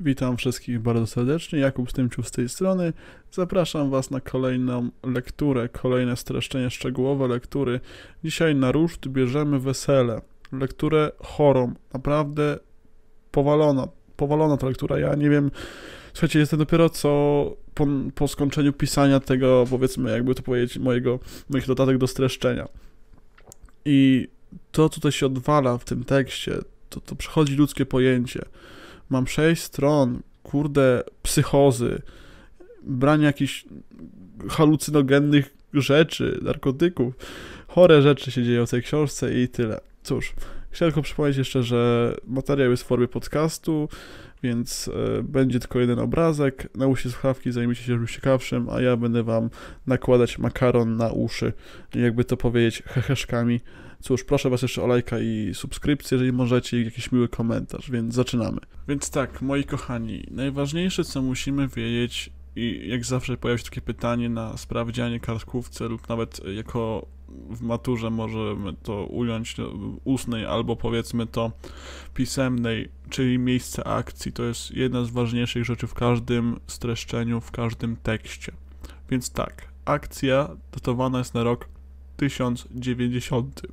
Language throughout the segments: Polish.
Witam wszystkich bardzo serdecznie, Jakub Stymciów z tej strony. Zapraszam Was na kolejną lekturę, kolejne streszczenie szczegółowe lektury. Dzisiaj na ruszt bierzemy wesele, lekturę chorą, naprawdę powalona, powalona ta lektura. Ja nie wiem, słuchajcie, jestem dopiero co po, po skończeniu pisania tego, powiedzmy, jakby to powiedzieć, mojego, moich dodatek do streszczenia. I to, co tutaj się odwala w tym tekście, to, to przechodzi ludzkie pojęcie. Mam 6 stron, kurde, psychozy, branie jakichś halucynogennych rzeczy, narkotyków. Chore rzeczy się dzieją w tej książce i tyle. Cóż, chciałem tylko przypomnieć jeszcze, że materiał jest w formie podcastu, więc y, będzie tylko jeden obrazek. na z słuchawki, zajmijcie się czymś ciekawszym, a ja będę wam nakładać makaron na uszy, jakby to powiedzieć, heheszkami. Cóż, proszę Was jeszcze o lajka i subskrypcję, jeżeli możecie, i jakiś miły komentarz, więc zaczynamy. Więc tak, moi kochani, najważniejsze co musimy wiedzieć i jak zawsze pojawia się takie pytanie na sprawdzianie kartkówce lub nawet jako w maturze możemy to ująć no, ustnej albo powiedzmy to pisemnej, czyli miejsce akcji. To jest jedna z ważniejszych rzeczy w każdym streszczeniu, w każdym tekście. Więc tak, akcja datowana jest na rok 1090.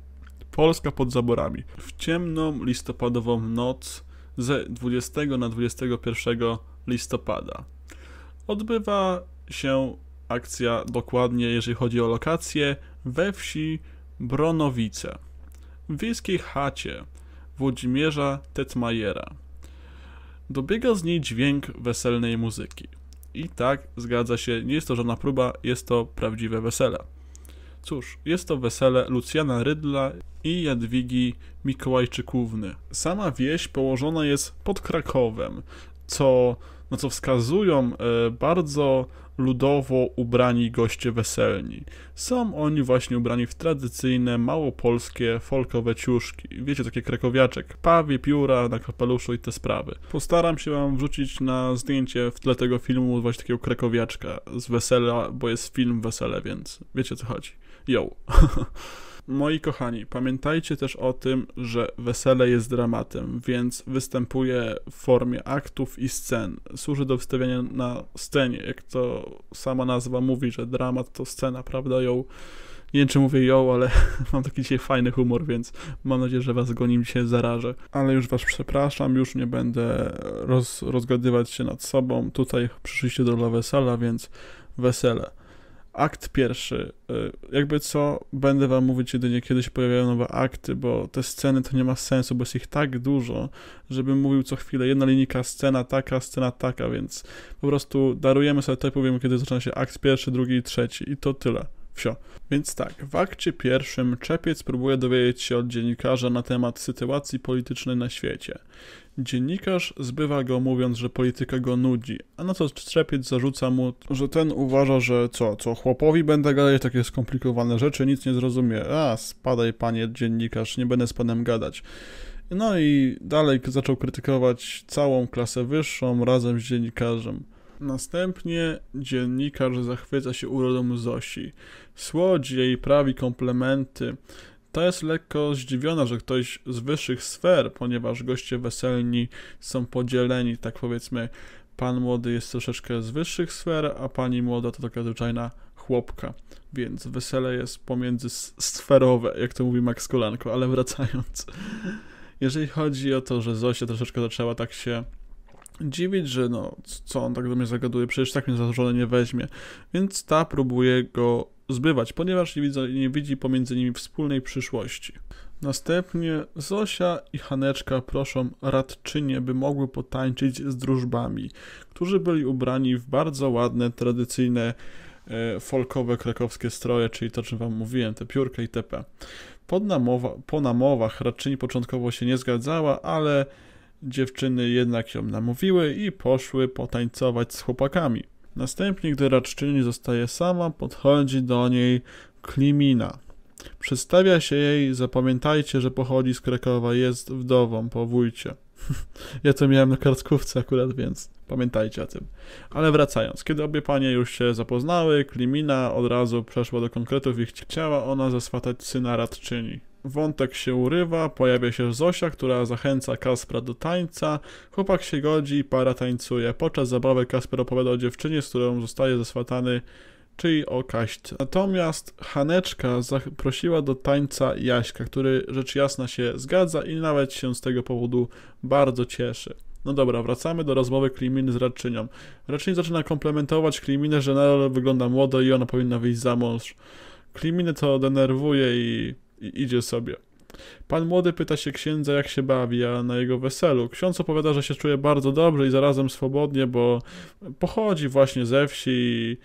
Polska pod zaborami. W ciemną listopadową noc z 20 na 21 listopada odbywa się akcja dokładnie, jeżeli chodzi o lokację, we wsi Bronowice, w wiejskiej chacie Włodzimierza Tetmajera. Dobiega z niej dźwięk weselnej muzyki. I tak, zgadza się, nie jest to żadna próba, jest to prawdziwe wesele. Cóż, jest to wesele Lucjana Rydla i Jadwigi Mikołajczykówny. Sama wieś położona jest pod Krakowem, co, na co wskazują e, bardzo ludowo ubrani goście weselni. Są oni właśnie ubrani w tradycyjne, małopolskie, folkowe ciuszki. Wiecie, takie krakowiaczek, pawie, pióra na kapeluszu i te sprawy. Postaram się wam wrzucić na zdjęcie w tle tego filmu właśnie takiego krakowiaczka z wesela, bo jest film wesele, więc wiecie co chodzi. Jo, Moi kochani, pamiętajcie też o tym, że wesele jest dramatem, więc występuje w formie aktów i scen. Służy do wystawiania na scenie, jak to sama nazwa mówi, że dramat to scena, prawda? Ją nie wiem, czy mówię ją, ale mam taki dzisiaj fajny humor, więc mam nadzieję, że was go nim dzisiaj zarażę. Ale już was przepraszam, już nie będę roz, rozgadywać się nad sobą. Tutaj przyszliście do la wesela, więc wesele. Akt pierwszy. Y, jakby co, będę wam mówić jedynie kiedyś pojawiają nowe akty, bo te sceny to nie ma sensu, bo jest ich tak dużo, żebym mówił co chwilę jedna linijka, scena taka, scena taka, więc po prostu darujemy sobie to i powiemy kiedy zaczyna się akt pierwszy, drugi i trzeci i to tyle. Wsio. Więc tak, w akcie pierwszym Czepiec próbuje dowiedzieć się od dziennikarza na temat sytuacji politycznej na świecie. Dziennikarz zbywa go mówiąc, że polityka go nudzi, a na co Strzepiec zarzuca mu, że ten uważa, że co, co chłopowi będę gadać takie skomplikowane rzeczy, nic nie zrozumie. A, spadaj panie dziennikarz, nie będę z panem gadać. No i dalej zaczął krytykować całą klasę wyższą razem z dziennikarzem. Następnie dziennikarz zachwyca się urodą Zosi. Słodzi jej prawi komplementy, ta jest lekko zdziwiona, że ktoś z wyższych sfer, ponieważ goście weselni są podzieleni, tak powiedzmy, pan młody jest troszeczkę z wyższych sfer, a pani młoda to taka zwyczajna chłopka, więc wesele jest pomiędzy sferowe, jak to mówi Max Kolanko, ale wracając. Jeżeli chodzi o to, że Zosia troszeczkę zaczęła tak się dziwić, że no, co on tak do mnie zagaduje, przecież tak mnie za żonę nie weźmie, więc ta próbuje go zbywać, ponieważ nie, widzą, nie widzi pomiędzy nimi wspólnej przyszłości. Następnie Zosia i Haneczka proszą radczynie, by mogły potańczyć z drużbami, którzy byli ubrani w bardzo ładne, tradycyjne, e, folkowe krakowskie stroje, czyli to, czym wam mówiłem, te piórka itp. Pod namowa, po namowach radczyni początkowo się nie zgadzała, ale dziewczyny jednak ją namówiły i poszły potańcować z chłopakami. Następnie, gdy radczyni zostaje sama, podchodzi do niej Klimina. Przedstawia się jej, zapamiętajcie, że pochodzi z Krakowa, jest wdową po wójcie. ja to miałem na kartkówce akurat, więc pamiętajcie o tym. Ale wracając, kiedy obie panie już się zapoznały, Klimina od razu przeszła do konkretów i chciała ona zaswatać syna radczyni. Wątek się urywa, pojawia się Zosia, która zachęca Kaspra do tańca. Chłopak się godzi i para tańcuje. Podczas zabawy Kasper opowiada o dziewczynie, z którą zostaje zaswatany, czyli o Kaśce. Natomiast Haneczka zaprosiła do tańca Jaśka, który rzecz jasna się zgadza i nawet się z tego powodu bardzo cieszy. No dobra, wracamy do rozmowy Kliminy z radczynią. Radczyni zaczyna komplementować Kliminę, że nadal wygląda młodo i ona powinna wyjść za mąż. Kliminy to denerwuje i i idzie sobie. Pan młody pyta się księdza, jak się bawi, a na jego weselu. Ksiądz opowiada, że się czuje bardzo dobrze i zarazem swobodnie, bo pochodzi właśnie ze wsi i,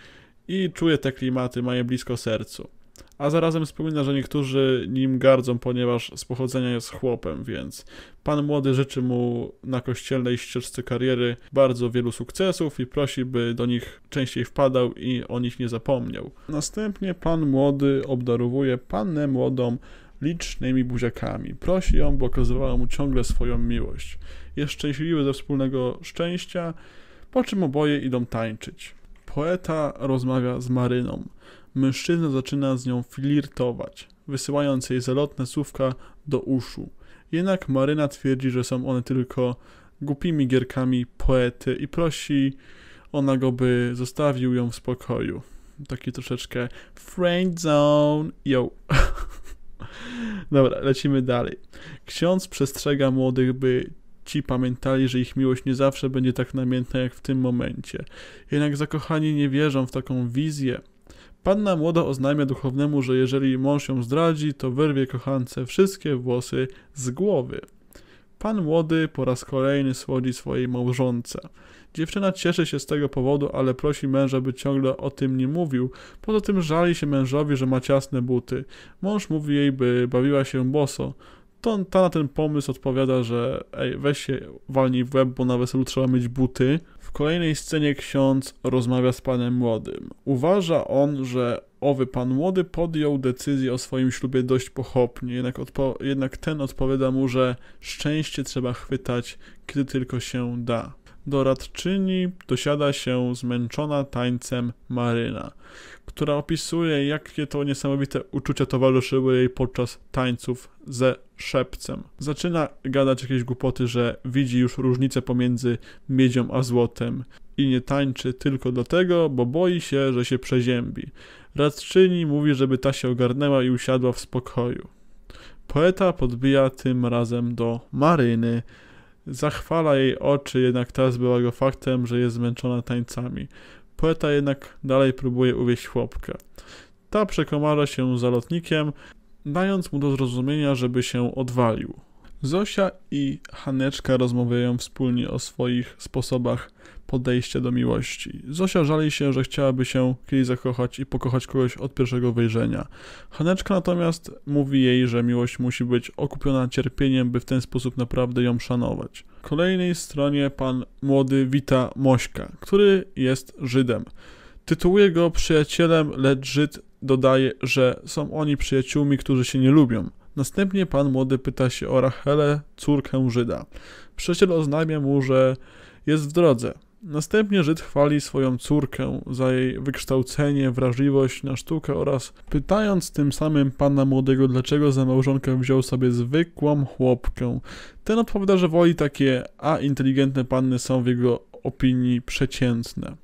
i czuje te klimaty, ma je blisko sercu a zarazem wspomina, że niektórzy nim gardzą, ponieważ z pochodzenia jest chłopem, więc pan młody życzy mu na kościelnej ścieżce kariery bardzo wielu sukcesów i prosi, by do nich częściej wpadał i o nich nie zapomniał. Następnie pan młody obdarowuje pannę młodą licznymi buziakami. Prosi ją, bo okazywała mu ciągle swoją miłość. Jest szczęśliwy ze wspólnego szczęścia, po czym oboje idą tańczyć. Poeta rozmawia z Maryną mężczyzna zaczyna z nią flirtować, wysyłając jej zalotne słówka do uszu. Jednak Maryna twierdzi, że są one tylko głupimi gierkami poety i prosi ona go, by zostawił ją w spokoju. Taki troszeczkę friend zone, yo. Dobra, lecimy dalej. Ksiądz przestrzega młodych, by ci pamiętali, że ich miłość nie zawsze będzie tak namiętna jak w tym momencie. Jednak zakochani nie wierzą w taką wizję Panna młoda oznajmia duchownemu, że jeżeli mąż ją zdradzi, to wyrwie kochance wszystkie włosy z głowy. Pan młody po raz kolejny słodzi swojej małżonce. Dziewczyna cieszy się z tego powodu, ale prosi męża, by ciągle o tym nie mówił. Poza tym żali się mężowi, że ma ciasne buty. Mąż mówi jej, by bawiła się boso. To, ta na ten pomysł odpowiada, że ej, weź się walnij w łeb, bo na weselu trzeba mieć buty. W kolejnej scenie ksiądz rozmawia z panem młodym. Uważa on, że owy pan młody podjął decyzję o swoim ślubie dość pochopnie, jednak, jednak ten odpowiada mu, że szczęście trzeba chwytać, kiedy tylko się da. Doradczyni dosiada się zmęczona tańcem Maryna, która opisuje, jakie to niesamowite uczucia towarzyszyły jej podczas tańców ze szepcem. Zaczyna gadać jakieś głupoty, że widzi już różnicę pomiędzy miedzią a złotem i nie tańczy tylko dlatego, bo boi się, że się przeziębi. Radczyni mówi, żeby ta się ogarnęła i usiadła w spokoju. Poeta podbija tym razem do Maryny. Zachwala jej oczy, jednak teraz była go faktem, że jest zmęczona tańcami. Poeta jednak dalej próbuje uwieść chłopkę. Ta przekomara się za lotnikiem, dając mu do zrozumienia, żeby się odwalił. Zosia i Haneczka rozmawiają wspólnie o swoich sposobach podejścia do miłości. Zosia żali się, że chciałaby się kiedyś zakochać i pokochać kogoś od pierwszego wejrzenia. Haneczka natomiast mówi jej, że miłość musi być okupiona cierpieniem, by w ten sposób naprawdę ją szanować. W kolejnej stronie pan młody wita Mośka, który jest Żydem. Tytułuje go przyjacielem, lecz Żyd dodaje, że są oni przyjaciółmi, którzy się nie lubią. Następnie pan młody pyta się o Rachelę, córkę Żyda. Przyjaciel oznajmia mu, że jest w drodze. Następnie Żyd chwali swoją córkę za jej wykształcenie, wrażliwość na sztukę oraz pytając tym samym pana młodego, dlaczego za małżonkę wziął sobie zwykłą chłopkę. Ten odpowiada, że woli takie, a inteligentne panny są w jego opinii przeciętne.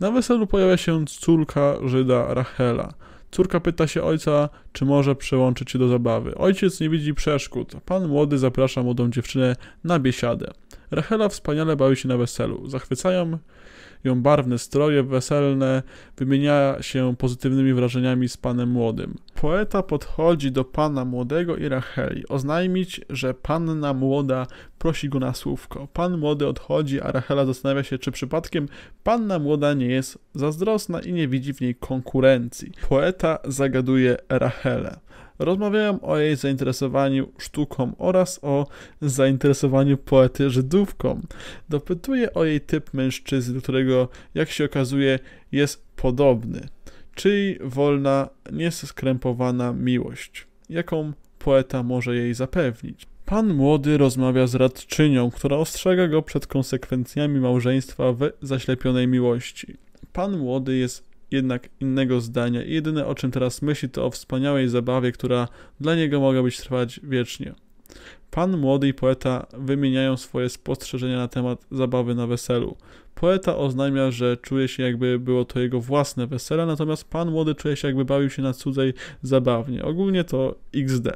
Na weselu pojawia się córka Żyda Rachela. Córka pyta się ojca, czy może przyłączyć się do zabawy. Ojciec nie widzi przeszkód. Pan młody zaprasza młodą dziewczynę na biesiadę. Rachela wspaniale bawi się na weselu. Zachwycają ją barwne stroje weselne, wymienia się pozytywnymi wrażeniami z panem młodym. Poeta podchodzi do pana młodego i Racheli, oznajmić, że panna młoda prosi go na słówko. Pan młody odchodzi, a Rachela zastanawia się, czy przypadkiem panna młoda nie jest zazdrosna i nie widzi w niej konkurencji. Poeta zagaduje Rachel Hele. Rozmawiałem o jej zainteresowaniu sztuką oraz o zainteresowaniu poety Żydówką. Dopytuję o jej typ mężczyzny, do którego, jak się okazuje, jest podobny, czyli wolna, nieskrępowana miłość, jaką poeta może jej zapewnić. Pan młody rozmawia z radczynią, która ostrzega go przed konsekwencjami małżeństwa w zaślepionej miłości. Pan młody jest jednak innego zdania i jedyne o czym teraz myśli to o wspaniałej zabawie, która dla niego mogła być trwać wiecznie. Pan młody i poeta wymieniają swoje spostrzeżenia na temat zabawy na weselu. Poeta oznajmia, że czuje się jakby było to jego własne wesele, natomiast pan młody czuje się jakby bawił się na cudzej zabawnie. Ogólnie to XD.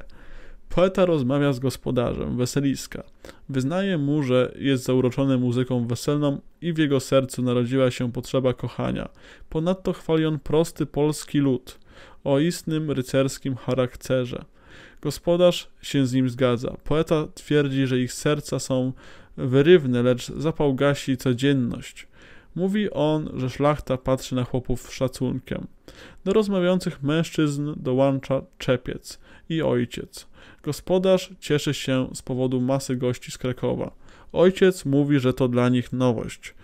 Poeta rozmawia z gospodarzem, weseliska. Wyznaje mu, że jest zauroczony muzyką weselną i w jego sercu narodziła się potrzeba kochania. Ponadto chwali on prosty polski lud o istnym rycerskim charakterze. Gospodarz się z nim zgadza. Poeta twierdzi, że ich serca są wyrywne, lecz zapał gasi codzienność. Mówi on, że szlachta patrzy na chłopów z szacunkiem. Do rozmawiających mężczyzn dołącza czepiec i ojciec. Gospodarz cieszy się z powodu masy gości z Krakowa. Ojciec mówi, że to dla nich nowość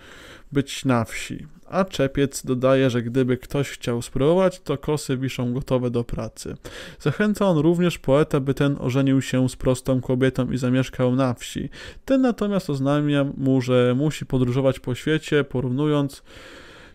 być na wsi. A czepiec dodaje, że gdyby ktoś chciał spróbować, to kosy wiszą gotowe do pracy. Zachęca on również poeta, by ten ożenił się z prostą kobietą i zamieszkał na wsi. Ten natomiast oznajmia mu, że musi podróżować po świecie, porównując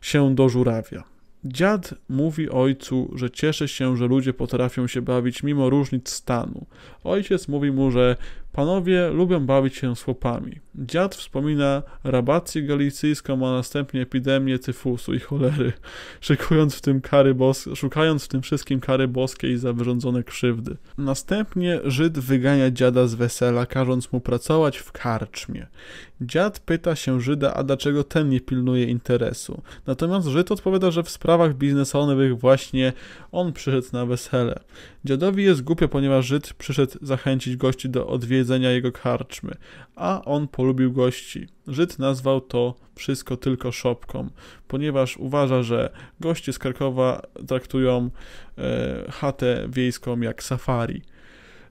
się do żurawia. Dziad mówi ojcu, że cieszy się, że ludzie potrafią się bawić mimo różnic stanu. Ojciec mówi mu, że Panowie lubią bawić się słopami. Dziad wspomina rabację galicyjską, a następnie epidemię tyfusu i cholery, szykując w tym kary bos szukając w tym wszystkim kary boskiej za wyrządzone krzywdy. Następnie Żyd wygania dziada z wesela, każąc mu pracować w karczmie. Dziad pyta się Żyda, a dlaczego ten nie pilnuje interesu. Natomiast Żyd odpowiada, że w sprawach biznesowych właśnie on przyszedł na wesele. Dziadowi jest głupio, ponieważ Żyd przyszedł zachęcić gości do odwiedzenia jedzenia jego karczmy, a on polubił gości. Żyd nazwał to wszystko tylko szopką, ponieważ uważa, że goście z Krakowa traktują e, chatę wiejską jak safari.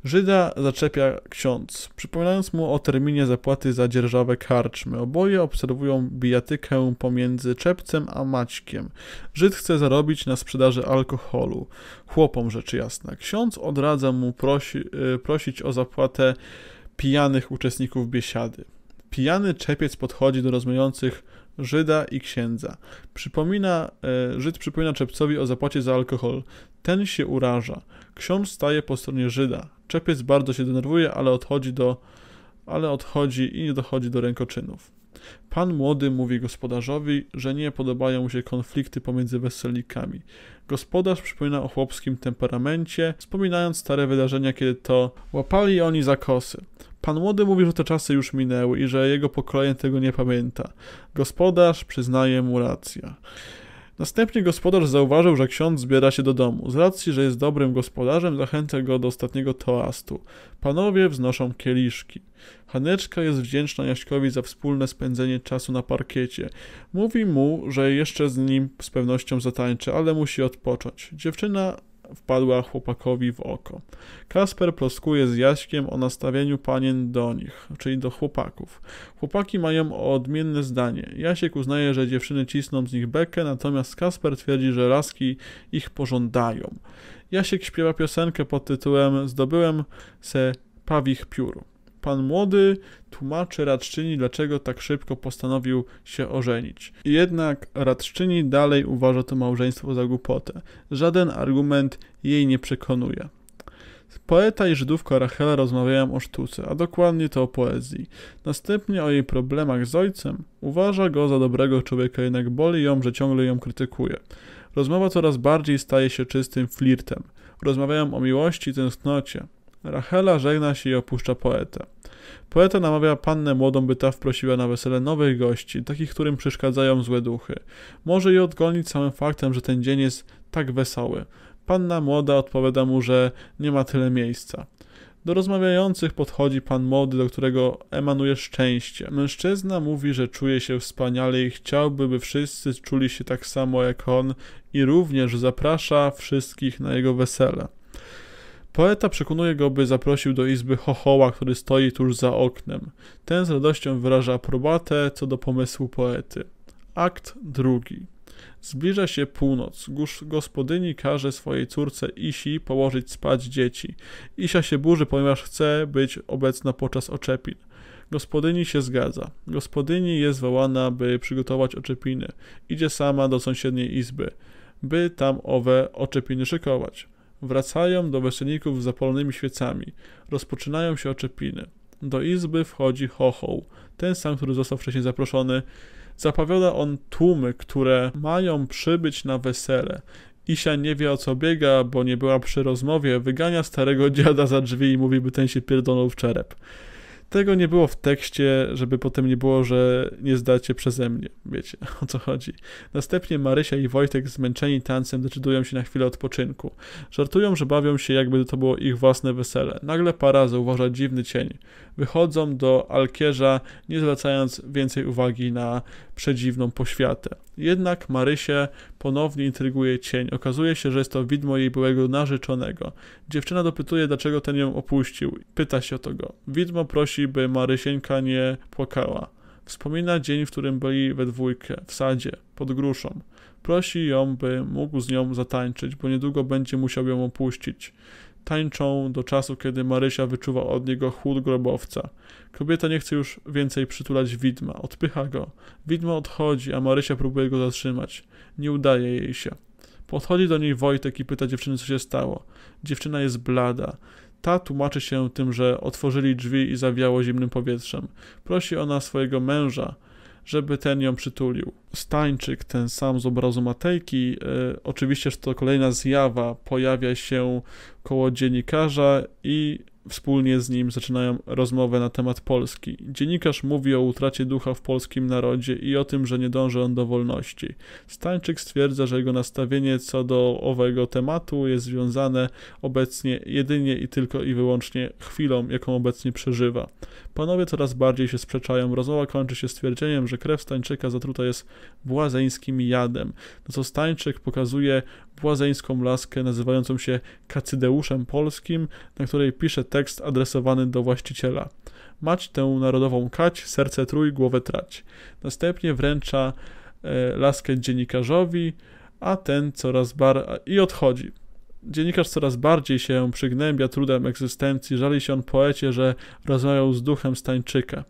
Żyda zaczepia ksiądz, przypominając mu o terminie zapłaty za dzierżawę karczmy. Oboje obserwują bijatykę pomiędzy czepcem a maćkiem. Żyd chce zarobić na sprzedaży alkoholu. Chłopom rzecz jasna. Ksiądz odradza mu prosi, y, prosić o zapłatę pijanych uczestników biesiady. Pijany czepiec podchodzi do rozmawiających Żyda i księdza. Przypomina, e, Żyd przypomina czepcowi o zapłacie za alkohol. Ten się uraża. Ksiądz staje po stronie Żyda. Czepiec bardzo się denerwuje, ale odchodzi, do, ale odchodzi i nie dochodzi do rękoczynów. Pan młody mówi gospodarzowi, że nie podobają mu się konflikty pomiędzy weselnikami. Gospodarz przypomina o chłopskim temperamencie, wspominając stare wydarzenia, kiedy to łapali oni za kosy. Pan młody mówi, że te czasy już minęły i że jego pokolenie tego nie pamięta. Gospodarz przyznaje mu rację. Następnie gospodarz zauważył, że ksiądz zbiera się do domu. Z racji, że jest dobrym gospodarzem, zachęca go do ostatniego toastu. Panowie wznoszą kieliszki. Haneczka jest wdzięczna Jaśkowi za wspólne spędzenie czasu na parkiecie. Mówi mu, że jeszcze z nim z pewnością zatańczy, ale musi odpocząć. Dziewczyna wpadła chłopakowi w oko. Kasper ploskuje z Jaśkiem o nastawieniu panien do nich, czyli do chłopaków. Chłopaki mają odmienne zdanie. Jasiek uznaje, że dziewczyny cisną z nich bekę, natomiast Kasper twierdzi, że laski ich pożądają. Jasiek śpiewa piosenkę pod tytułem Zdobyłem se pawich piór. Pan młody tłumaczy radczyni, dlaczego tak szybko postanowił się ożenić. Jednak radczyni dalej uważa to małżeństwo za głupotę. Żaden argument jej nie przekonuje. Poeta i Żydówka Rachela rozmawiają o sztuce, a dokładnie to o poezji. Następnie o jej problemach z ojcem. Uważa go za dobrego człowieka, jednak boli ją, że ciągle ją krytykuje. Rozmowa coraz bardziej staje się czystym flirtem. Rozmawiają o miłości i tęsknocie. Rachela żegna się i opuszcza poetę. Poeta namawia pannę młodą, by ta wprosiła na wesele nowych gości, takich, którym przeszkadzają złe duchy. Może je odgonić samym faktem, że ten dzień jest tak wesoły. Panna młoda odpowiada mu, że nie ma tyle miejsca. Do rozmawiających podchodzi pan młody, do którego emanuje szczęście. Mężczyzna mówi, że czuje się wspaniale i chciałby, by wszyscy czuli się tak samo jak on i również zaprasza wszystkich na jego wesele. Poeta przekonuje go, by zaprosił do izby chochoła, który stoi tuż za oknem. Ten z radością wyraża aprobatę co do pomysłu poety. Akt drugi. Zbliża się północ. Gospodyni każe swojej córce Isi położyć spać dzieci. Isia się burzy, ponieważ chce być obecna podczas oczepin. Gospodyni się zgadza. Gospodyni jest wołana, by przygotować oczepiny. Idzie sama do sąsiedniej izby, by tam owe oczepiny szykować. Wracają do weselników z zapalonymi świecami. Rozpoczynają się oczepiny. Do izby wchodzi Hochoł, ten sam, który został wcześniej zaproszony. Zapowiada on tłumy, które mają przybyć na wesele. Isia nie wie o co biega, bo nie była przy rozmowie, wygania starego dziada za drzwi i mówi, by ten się pierdolnął w czerep. Tego nie było w tekście, żeby potem nie było, że nie zdacie przeze mnie. Wiecie, o co chodzi. Następnie Marysia i Wojtek zmęczeni tancem decydują się na chwilę odpoczynku. Żartują, że bawią się jakby to było ich własne wesele. Nagle para zauważa dziwny cień. Wychodzą do Alkierza, nie zwracając więcej uwagi na przedziwną poświatę. Jednak Marysia ponownie intryguje cień. Okazuje się, że jest to widmo jej byłego narzeczonego. Dziewczyna dopytuje, dlaczego ten ją opuścił. Pyta się o to go. Widmo prosi prosi, by Marysieńka nie płakała. Wspomina dzień, w którym byli we dwójkę, w sadzie, pod gruszą. Prosi ją, by mógł z nią zatańczyć, bo niedługo będzie musiał ją opuścić. Tańczą do czasu, kiedy Marysia wyczuwa od niego chłód grobowca. Kobieta nie chce już więcej przytulać widma, odpycha go. Widmo odchodzi, a Marysia próbuje go zatrzymać. Nie udaje jej się. Podchodzi do niej Wojtek i pyta dziewczyny, co się stało. Dziewczyna jest blada. Ta tłumaczy się tym, że otworzyli drzwi i zawiało zimnym powietrzem. Prosi ona swojego męża, żeby ten ją przytulił. Stańczyk, ten sam z obrazu Matejki, e, oczywiście, że to kolejna zjawa, pojawia się koło dziennikarza i wspólnie z nim zaczynają rozmowę na temat Polski. Dziennikarz mówi o utracie ducha w polskim narodzie i o tym, że nie dąży on do wolności. Stańczyk stwierdza, że jego nastawienie co do owego tematu jest związane obecnie jedynie i tylko i wyłącznie chwilą, jaką obecnie przeżywa. Panowie coraz bardziej się sprzeczają. Rozmowa kończy się stwierdzeniem, że krew Stańczyka zatruta jest błazeńskim jadem, No co Stańczyk pokazuje błazeńską laskę nazywającą się Kacydeuszem Polskim, na której pisze tekst tekst adresowany do właściciela. Mać tę narodową kać, serce trój, głowę trać. Następnie wręcza e, laskę dziennikarzowi, a ten coraz bar... i odchodzi. Dziennikarz coraz bardziej się przygnębia trudem egzystencji, żali się on poecie, że rozmawiał z duchem stańczyka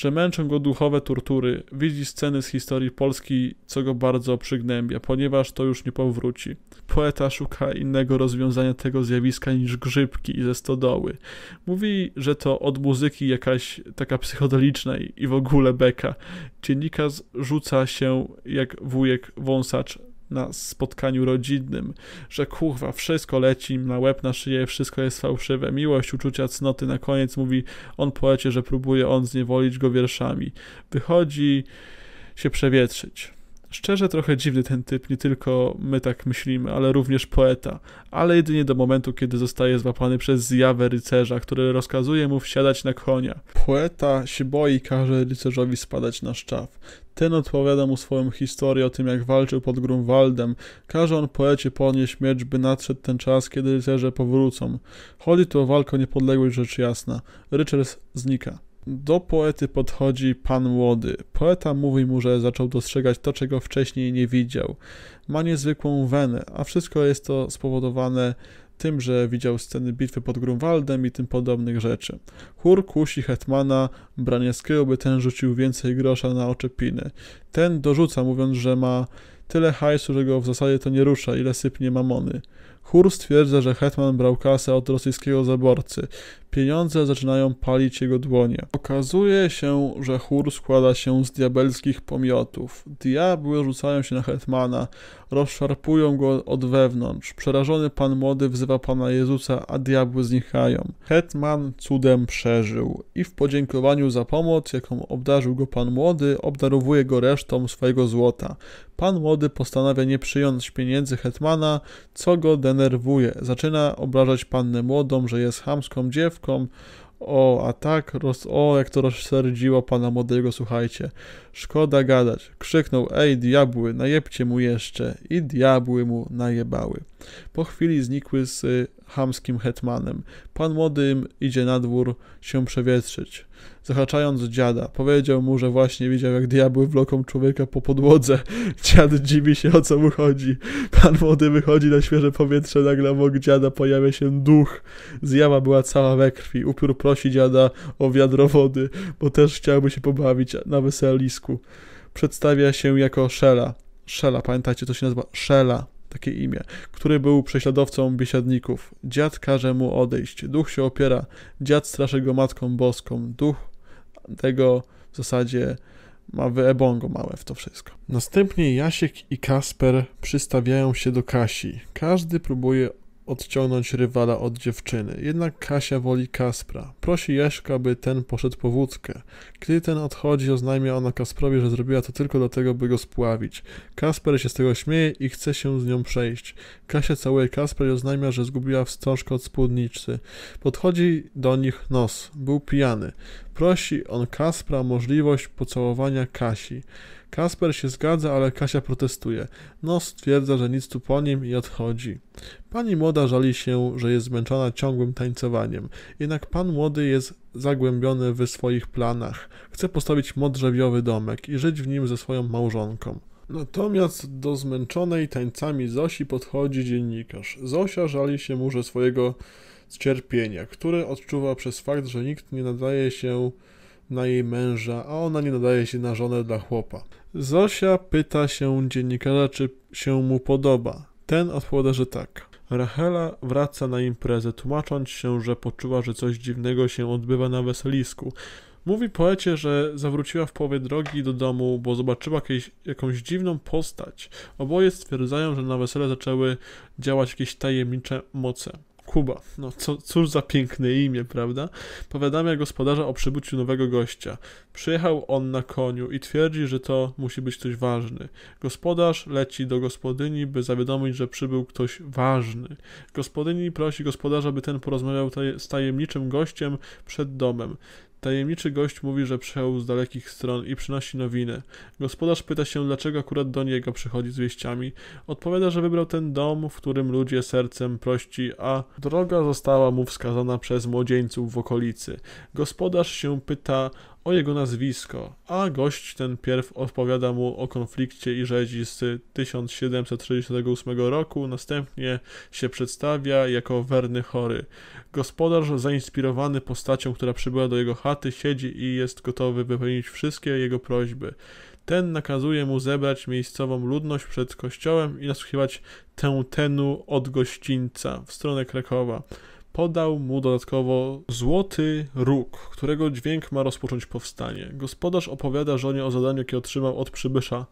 że męczą go duchowe tortury, widzi sceny z historii Polski, co go bardzo przygnębia, ponieważ to już nie powróci. Poeta szuka innego rozwiązania tego zjawiska niż grzybki ze stodoły. Mówi, że to od muzyki jakaś taka psychodeliczna i w ogóle beka. Dziennikarz rzuca się jak wujek wąsacz na spotkaniu rodzinnym, że kurwa, wszystko leci im na łeb, na szyję, wszystko jest fałszywe. Miłość, uczucia cnoty na koniec mówi on poecie, że próbuje on zniewolić go wierszami. Wychodzi się przewietrzyć. Szczerze trochę dziwny ten typ, nie tylko my tak myślimy, ale również poeta, ale jedynie do momentu, kiedy zostaje złapany przez zjawę rycerza, który rozkazuje mu wsiadać na konia. Poeta się boi i każe rycerzowi spadać na szczaw. Ten odpowiada mu swoją historię o tym, jak walczył pod Grunwaldem. Każe on poecie podnieść miecz, by nadszedł ten czas, kiedy rycerze powrócą. Chodzi tu o walkę o niepodległość, rzecz jasna. Rycerz znika. Do poety podchodzi pan młody. Poeta mówi mu, że zaczął dostrzegać to, czego wcześniej nie widział. Ma niezwykłą wenę, a wszystko jest to spowodowane tym, że widział sceny bitwy pod Grunwaldem i tym podobnych rzeczy. Chór kusi hetmana Branieckiego, by ten rzucił więcej grosza na oczepiny. Ten dorzuca, mówiąc, że ma tyle hajsu, że go w zasadzie to nie rusza, ile sypnie mamony. Chór stwierdza, że hetman brał kasę od rosyjskiego zaborcy. Pieniądze zaczynają palić jego dłonie. Okazuje się, że chór składa się z diabelskich pomiotów. Diabły rzucają się na hetmana, rozszarpują go od wewnątrz. Przerażony pan młody wzywa pana Jezusa, a diabły znikają. Hetman cudem przeżył i w podziękowaniu za pomoc, jaką obdarzył go pan młody, obdarowuje go resztą swojego złota. Pan młody postanawia nie przyjąć pieniędzy hetmana, co go denerwuje. Zaczyna obrażać pannę młodą, że jest chamską dziewczyną, o, a tak, roz... o, jak to rozserdziło pana młodego, słuchajcie. Szkoda gadać. Krzyknął, ej, diabły, najebcie mu jeszcze. I diabły mu najebały. Po chwili znikły z y, hamskim hetmanem. Pan młodym idzie na dwór się przewietrzyć zahaczając dziada, powiedział mu, że właśnie widział, jak diabły wloką człowieka po podłodze. Dziad dziwi się, o co mu chodzi. Pan młody wychodzi na świeże powietrze, nagle obok dziada pojawia się duch. Zjawa była cała we krwi. Upiór prosi dziada o wiadro wody, bo też chciałby się pobawić na weselisku. Przedstawia się jako Szela. Szela, pamiętajcie, to się nazywa Szela takie imię, który był prześladowcą biesiadników. Dziad każe mu odejść, duch się opiera, dziad straszy go Matką Boską, duch tego w zasadzie ma wyebongo małe w to wszystko. Następnie Jasiek i Kasper przystawiają się do Kasi. Każdy próbuje odciągnąć rywala od dziewczyny, jednak Kasia woli Kaspra. Prosi Jeszka, by ten poszedł po wódkę. Gdy ten odchodzi, oznajmia ona Kasprowi, że zrobiła to tylko dlatego, by go spławić. Kasper się z tego śmieje i chce się z nią przejść. Kasia całuje Kaspra i oznajmia, że zgubiła wstążkę od spódniczcy. Podchodzi do nich nos. Był pijany. Prosi on Kaspra o możliwość pocałowania Kasi. Kasper się zgadza, ale Kasia protestuje. No, stwierdza, że nic tu po nim i odchodzi. Pani młoda żali się, że jest zmęczona ciągłym tańcowaniem. Jednak pan młody jest zagłębiony w swoich planach. Chce postawić modrzewiowy domek i żyć w nim ze swoją małżonką. Natomiast do zmęczonej tańcami Zosi podchodzi dziennikarz. Zosia żali się mu, że swojego cierpienia, które odczuwa przez fakt, że nikt nie nadaje się na jej męża, a ona nie nadaje się na żonę dla chłopa. Zosia pyta się dziennikarza, czy się mu podoba. Ten odpowiada, że tak. Rachela wraca na imprezę, tłumacząc się, że poczuła, że coś dziwnego się odbywa na weselisku. Mówi poecie, że zawróciła w połowie drogi do domu, bo zobaczyła jakieś, jakąś dziwną postać. Oboje stwierdzają, że na wesele zaczęły działać jakieś tajemnicze moce. Kuba. No co, cóż za piękne imię, prawda? Powiadamia gospodarza o przybyciu nowego gościa. Przyjechał on na koniu i twierdzi, że to musi być ktoś ważny. Gospodarz leci do gospodyni, by zawiadomić, że przybył ktoś ważny. Gospodyni prosi gospodarza, by ten porozmawiał z tajemniczym gościem przed domem. Tajemniczy gość mówi, że przyjechał z dalekich stron i przynosi nowiny. Gospodarz pyta się, dlaczego akurat do niego przychodzi z wieściami. Odpowiada, że wybrał ten dom, w którym ludzie sercem prości, a droga została mu wskazana przez młodzieńców w okolicy. Gospodarz się pyta o jego nazwisko, a gość ten pierw odpowiada mu o konflikcie i rzezi z 1768 roku, następnie się przedstawia jako werny chory. Gospodarz, zainspirowany postacią, która przybyła do jego chaty, siedzi i jest gotowy wypełnić wszystkie jego prośby. Ten nakazuje mu zebrać miejscową ludność przed kościołem i nasłuchiwać tę tenu od gościńca w stronę Krakowa. Podał mu dodatkowo złoty róg, którego dźwięk ma rozpocząć powstanie. Gospodarz opowiada żonie o zadaniu, jakie otrzymał od przybysza.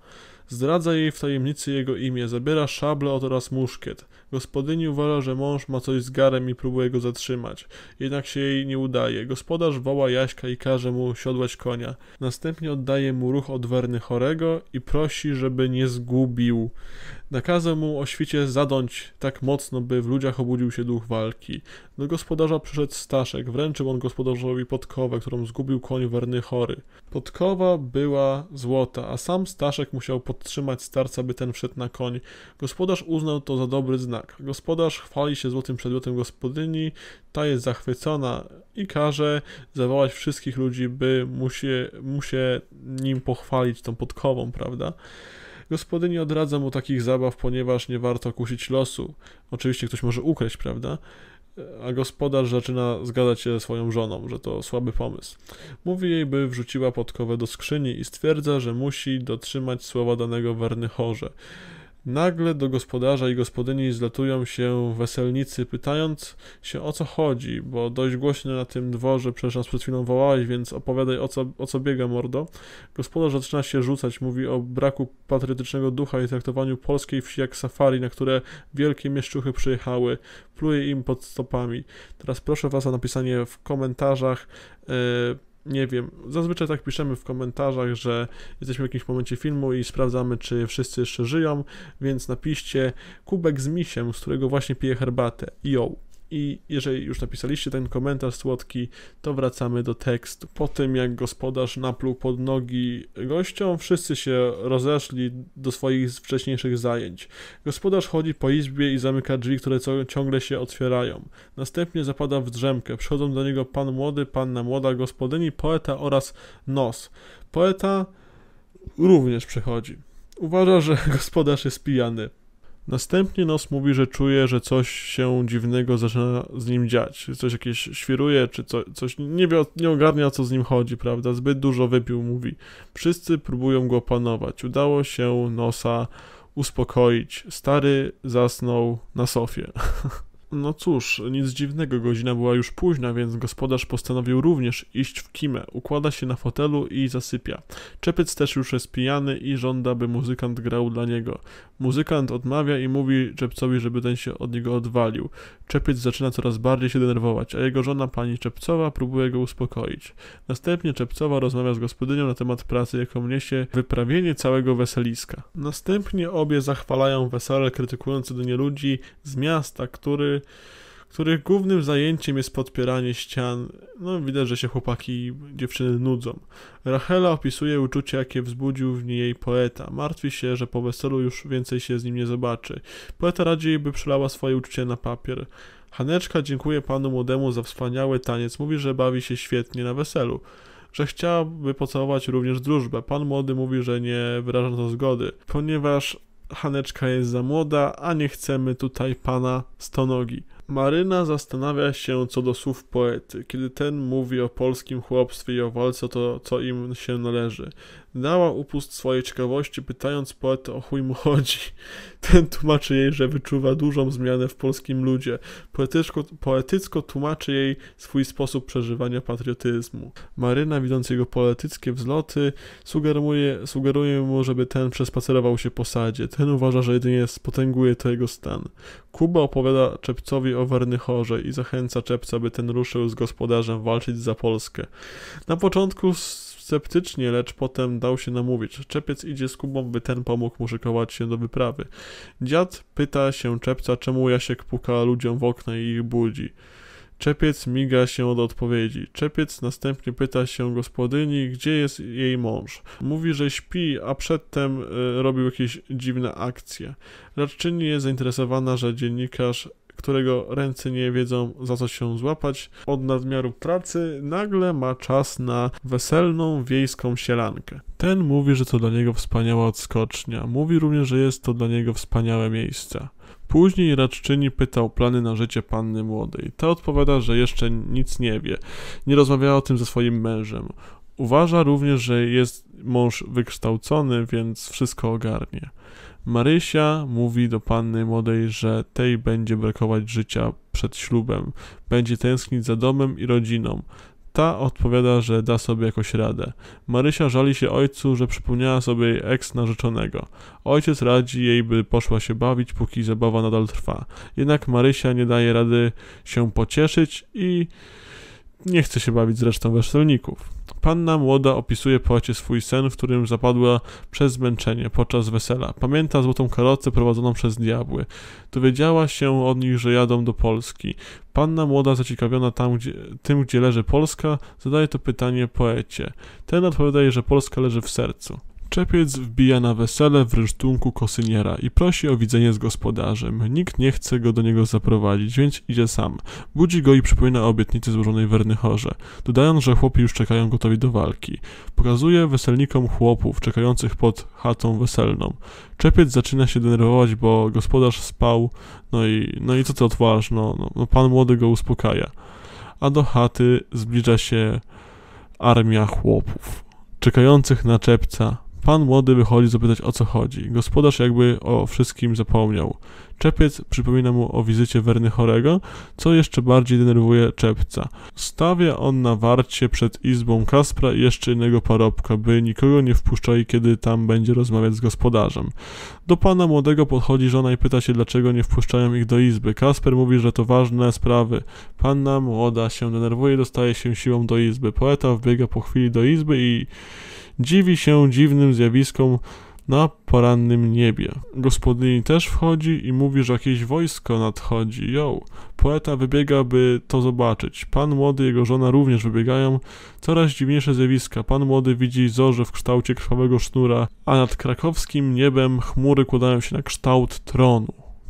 Zdradza jej w tajemnicy jego imię, zabiera szablę oraz muszkiet. Gospodyni uważa, że mąż ma coś z garem i próbuje go zatrzymać. Jednak się jej nie udaje. Gospodarz woła Jaśka i każe mu siodłać konia. Następnie oddaje mu ruch odwerny chorego i prosi, żeby nie zgubił. Nakazał mu o świcie zadąć tak mocno, by w ludziach obudził się duch walki. Do gospodarza przyszedł Staszek, wręczył on gospodarzowi podkowę, którą zgubił koń werny chory. Podkowa była złota, a sam Staszek musiał podtrzymać starca, by ten wszedł na koń. Gospodarz uznał to za dobry znak. Gospodarz chwali się złotym przedmiotem gospodyni, ta jest zachwycona i każe zawołać wszystkich ludzi, by mu się, mu się nim pochwalić tą podkową, prawda? Gospodyni odradza mu takich zabaw, ponieważ nie warto kusić losu. Oczywiście ktoś może ukraść, prawda? a gospodarz zaczyna zgadzać się ze swoją żoną, że to słaby pomysł. Mówi jej, by wrzuciła podkowę do skrzyni i stwierdza, że musi dotrzymać słowa danego Wernychorze. Nagle do gospodarza i gospodyni zlatują się weselnicy, pytając się o co chodzi, bo dość głośno na tym dworze przecież nas przed chwilą wołałeś, więc opowiadaj o co, o co biega mordo. Gospodarz zaczyna się rzucać, mówi o braku patriotycznego ducha i traktowaniu polskiej wsi jak safari, na które wielkie mieszczuchy przyjechały. Pluje im pod stopami. Teraz proszę was o napisanie w komentarzach. Yy, nie wiem, zazwyczaj tak piszemy w komentarzach, że jesteśmy w jakimś momencie filmu i sprawdzamy, czy wszyscy jeszcze żyją, więc napiszcie kubek z misiem, z którego właśnie piję herbatę. Yo! I jeżeli już napisaliście ten komentarz słodki, to wracamy do tekstu. Po tym jak gospodarz napluł pod nogi gościom, wszyscy się rozeszli do swoich wcześniejszych zajęć. Gospodarz chodzi po izbie i zamyka drzwi, które ciągle się otwierają. Następnie zapada w drzemkę. Przychodzą do niego pan młody, panna młoda, gospodyni, poeta oraz nos. Poeta również przychodzi. Uważa, że gospodarz jest pijany. Następnie nos mówi, że czuje, że coś się dziwnego zaczyna z nim dziać. Coś jakieś świruje, czy co, coś nie, wie, nie ogarnia, co z nim chodzi, prawda? Zbyt dużo wypił, mówi. Wszyscy próbują go opanować. Udało się nosa uspokoić. Stary zasnął na sofie. No cóż, nic dziwnego, godzina była już późna, więc gospodarz postanowił również iść w kimę. Układa się na fotelu i zasypia. Czepyc też już jest pijany i żąda, by muzykant grał dla niego. Muzykant odmawia i mówi Czepcowi, żeby ten się od niego odwalił. Czepiec zaczyna coraz bardziej się denerwować, a jego żona, pani Czepcowa, próbuje go uspokoić. Następnie Czepcowa rozmawia z gospodynią na temat pracy, jaką niesie wyprawienie całego weseliska. Następnie obie zachwalają wesele, krytykując jedynie ludzi z miasta, który których głównym zajęciem jest podpieranie ścian. No widać, że się chłopaki i dziewczyny nudzą. Rachela opisuje uczucie, jakie wzbudził w niej jej poeta. Martwi się, że po weselu już więcej się z nim nie zobaczy. Poeta radziej by przelała swoje uczucie na papier. Haneczka dziękuje panu młodemu za wspaniały taniec. Mówi, że bawi się świetnie na weselu że chciałaby pocałować również drużbę. Pan młody mówi, że nie wyraża na to zgody, ponieważ Haneczka jest za młoda, a nie chcemy tutaj pana stonogi. Maryna zastanawia się co do słów poety, kiedy ten mówi o polskim chłopstwie i o walce, to co im się należy. Dała upust swojej ciekawości, pytając poetę o chuj mu chodzi. Ten tłumaczy jej, że wyczuwa dużą zmianę w polskim ludzie. Poetycko, poetycko tłumaczy jej swój sposób przeżywania patriotyzmu. Maryna, widząc jego poetyckie wzloty, sugeruje, sugeruje mu, żeby ten przespacerował się po sadzie. Ten uważa, że jedynie spotęguje to jego stan. Kuba opowiada Czepcowi o Wernychorze i zachęca Czepca, by ten ruszył z gospodarzem walczyć za Polskę. Na początku sceptycznie, lecz potem dał się namówić. Czepiec idzie z Kubą, by ten pomógł mu szykować się do wyprawy. Dziad pyta się Czepca, czemu Jasiek puka ludziom w okna i ich budzi. Czepiec miga się od odpowiedzi. Czepiec następnie pyta się gospodyni, gdzie jest jej mąż. Mówi, że śpi, a przedtem y, robił jakieś dziwne akcje. Radczyni jest zainteresowana, że dziennikarz którego ręce nie wiedzą za co się złapać od nadmiaru pracy, nagle ma czas na weselną wiejską sielankę. Ten mówi, że to dla niego wspaniała odskocznia. Mówi również, że jest to dla niego wspaniałe miejsce. Później radczyni pyta o plany na życie panny młodej. Ta odpowiada, że jeszcze nic nie wie. Nie rozmawiała o tym ze swoim mężem. Uważa również, że jest mąż wykształcony, więc wszystko ogarnie. Marysia mówi do panny młodej, że tej będzie brakować życia przed ślubem, będzie tęsknić za domem i rodziną. Ta odpowiada, że da sobie jakoś radę. Marysia żali się ojcu, że przypomniała sobie jej eks narzeczonego. Ojciec radzi jej, by poszła się bawić, póki zabawa nadal trwa. Jednak Marysia nie daje rady się pocieszyć i nie chce się bawić z resztą weselników. Panna młoda opisuje poecie swój sen, w którym zapadła przez zmęczenie podczas wesela. Pamięta złotą karocę prowadzoną przez diabły. Dowiedziała się od nich, że jadą do Polski. Panna młoda, zaciekawiona tam, gdzie, tym, gdzie leży Polska, zadaje to pytanie poecie. Ten odpowiada, że Polska leży w sercu. Czepiec wbija na wesele w rynsztunku kosyniera i prosi o widzenie z gospodarzem. Nikt nie chce go do niego zaprowadzić, więc idzie sam. Budzi go i przypomina o obietnicy złożonej Wernychorze, dodając, że chłopi już czekają gotowi do walki. Pokazuje weselnikom chłopów czekających pod chatą weselną. Czepiec zaczyna się denerwować, bo gospodarz spał, no i, no i co ty odważ, no, no, no pan młody go uspokaja. A do chaty zbliża się armia chłopów, czekających na czepca Pan młody wychodzi zapytać o co chodzi. Gospodarz jakby o wszystkim zapomniał. Czepiec przypomina mu o wizycie Werny Chorego, co jeszcze bardziej denerwuje Czepca. Stawia on na warcie przed izbą Kaspra i jeszcze innego parobka, by nikogo nie wpuszczali, kiedy tam będzie rozmawiać z gospodarzem. Do pana młodego podchodzi żona i pyta się, dlaczego nie wpuszczają ich do izby. Kasper mówi, że to ważne sprawy. Panna młoda się denerwuje, dostaje się siłą do izby. Poeta wbiega po chwili do izby i dziwi się dziwnym zjawiskom na porannym niebie. Gospodyni też wchodzi i mówi, że jakieś wojsko nadchodzi. Jo, poeta wybiega, by to zobaczyć. Pan młody i jego żona również wybiegają. Coraz dziwniejsze zjawiska. Pan młody widzi zorze w kształcie krwawego sznura, a nad krakowskim niebem chmury kładają się na kształt tronu.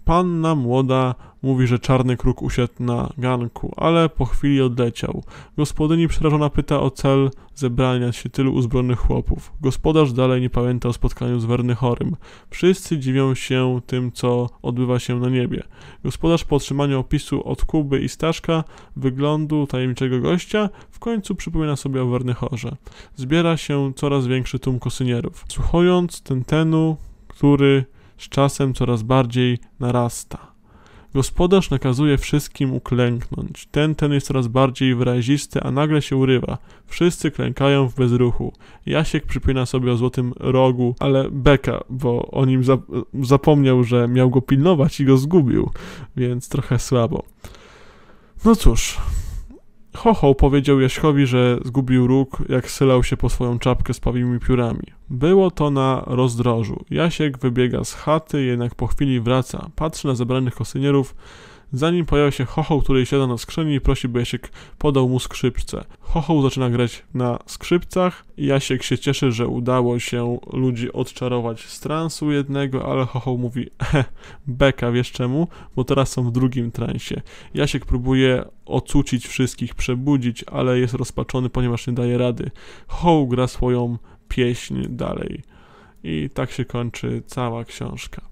Panna młoda mówi, że czarny kruk usiadł na ganku, ale po chwili odleciał. Gospodyni przerażona pyta o cel zebrania się tylu uzbrojonych chłopów. Gospodarz dalej nie pamięta o spotkaniu z Chorym. Wszyscy dziwią się tym, co odbywa się na niebie. Gospodarz po otrzymaniu opisu od Kuby i Staszka wyglądu tajemniczego gościa w końcu przypomina sobie o Wernychorze. Zbiera się coraz większy tłum kosynierów. Słuchając ten tenu, który z czasem coraz bardziej narasta. Gospodarz nakazuje wszystkim uklęknąć. Ten, ten jest coraz bardziej wyrazisty, a nagle się urywa. Wszyscy klękają w bezruchu. Jasiek przypomina sobie o złotym rogu, ale beka, bo o nim zapomniał, że miał go pilnować i go zgubił, więc trochę słabo. No cóż, Chochoł powiedział Jaśkowi, że zgubił róg, jak sylał się po swoją czapkę z pawimi piórami. Było to na rozdrożu. Jasiek wybiega z chaty, jednak po chwili wraca. Patrzy na zebranych kosynierów, Zanim pojawia się chochoł, który siada na skrzyni i prosi, by Jasiek podał mu skrzypce. Chochoł zaczyna grać na skrzypcach. Jasiek się cieszy, że udało się ludzi odczarować z transu jednego, ale chochoł mówi, beka, wiesz czemu? Bo teraz są w drugim transie. Jasiek próbuje ocucić wszystkich, przebudzić, ale jest rozpaczony, ponieważ nie daje rady. Chochoł gra swoją pieśń dalej. I tak się kończy cała książka.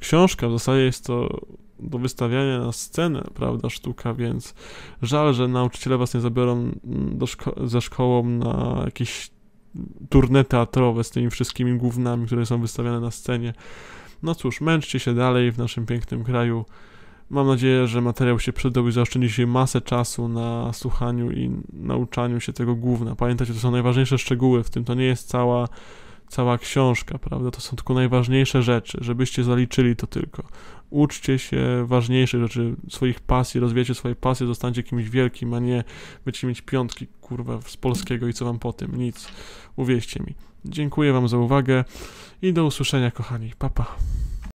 Książka w zasadzie jest to do wystawiania na scenę, prawda, sztuka, więc żal, że nauczyciele was nie zabiorą mm, do szko ze szkołą na jakieś turne teatrowe z tymi wszystkimi głównami, które są wystawiane na scenie. No cóż, męczcie się dalej w naszym pięknym kraju. Mam nadzieję, że materiał się przydał i zaoszczędzi masę czasu na słuchaniu i nauczaniu się tego główna. Pamiętajcie, to są najważniejsze szczegóły w tym. To nie jest cała cała książka, prawda? To są tylko najważniejsze rzeczy, żebyście zaliczyli to tylko. Uczcie się ważniejszych rzeczy, swoich pasji, rozwiecie swoje pasje, zostańcie kimś wielkim, a nie będziecie mieć piątki, kurwa, z polskiego i co wam po tym? Nic. Uwierzcie mi. Dziękuję wam za uwagę i do usłyszenia, kochani. Papa. Pa.